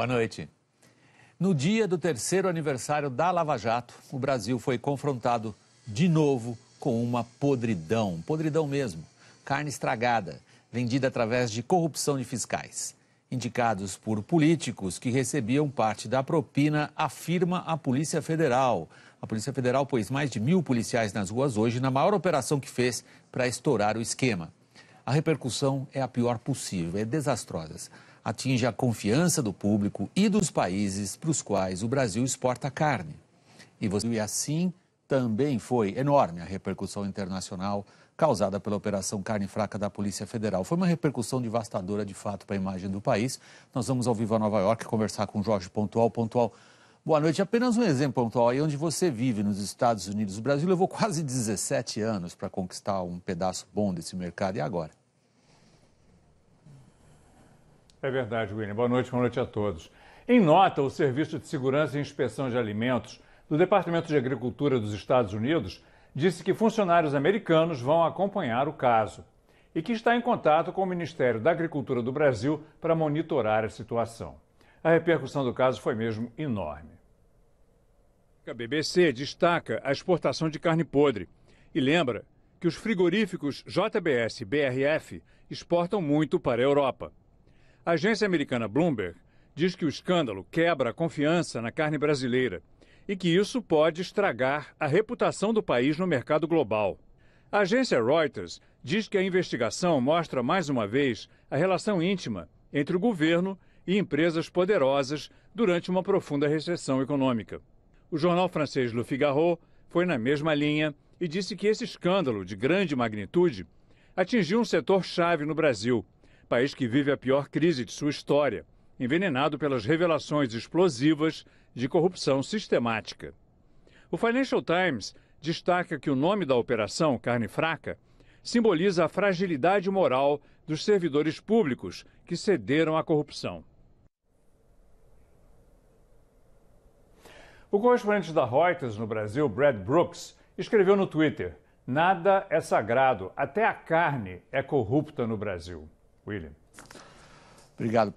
Boa noite. No dia do terceiro aniversário da Lava Jato, o Brasil foi confrontado de novo com uma podridão, podridão mesmo, carne estragada, vendida através de corrupção de fiscais. Indicados por políticos que recebiam parte da propina, afirma a Polícia Federal. A Polícia Federal pôs mais de mil policiais nas ruas hoje na maior operação que fez para estourar o esquema. A repercussão é a pior possível, é desastrosa atinge a confiança do público e dos países para os quais o Brasil exporta carne. E, assim também foi enorme a repercussão internacional causada pela Operação Carne Fraca da Polícia Federal. Foi uma repercussão devastadora, de fato, para a imagem do país. Nós vamos ao vivo a Nova York conversar com Jorge Pontual. Pontual, boa noite. Apenas um exemplo, Pontual, aí onde você vive, nos Estados Unidos. O Brasil levou quase 17 anos para conquistar um pedaço bom desse mercado. E agora? É verdade, William. Boa noite, boa noite a todos. Em nota, o Serviço de Segurança e Inspeção de Alimentos do Departamento de Agricultura dos Estados Unidos disse que funcionários americanos vão acompanhar o caso e que está em contato com o Ministério da Agricultura do Brasil para monitorar a situação. A repercussão do caso foi mesmo enorme. A BBC destaca a exportação de carne podre e lembra que os frigoríficos JBS e BRF exportam muito para a Europa. A agência americana Bloomberg diz que o escândalo quebra a confiança na carne brasileira e que isso pode estragar a reputação do país no mercado global. A agência Reuters diz que a investigação mostra mais uma vez a relação íntima entre o governo e empresas poderosas durante uma profunda recessão econômica. O jornal francês Le Figaro foi na mesma linha e disse que esse escândalo de grande magnitude atingiu um setor chave no Brasil país que vive a pior crise de sua história, envenenado pelas revelações explosivas de corrupção sistemática. O Financial Times destaca que o nome da operação, Carne Fraca, simboliza a fragilidade moral dos servidores públicos que cederam à corrupção. O correspondente da Reuters no Brasil, Brad Brooks, escreveu no Twitter: Nada é sagrado, até a carne é corrupta no Brasil. William. Obrigado,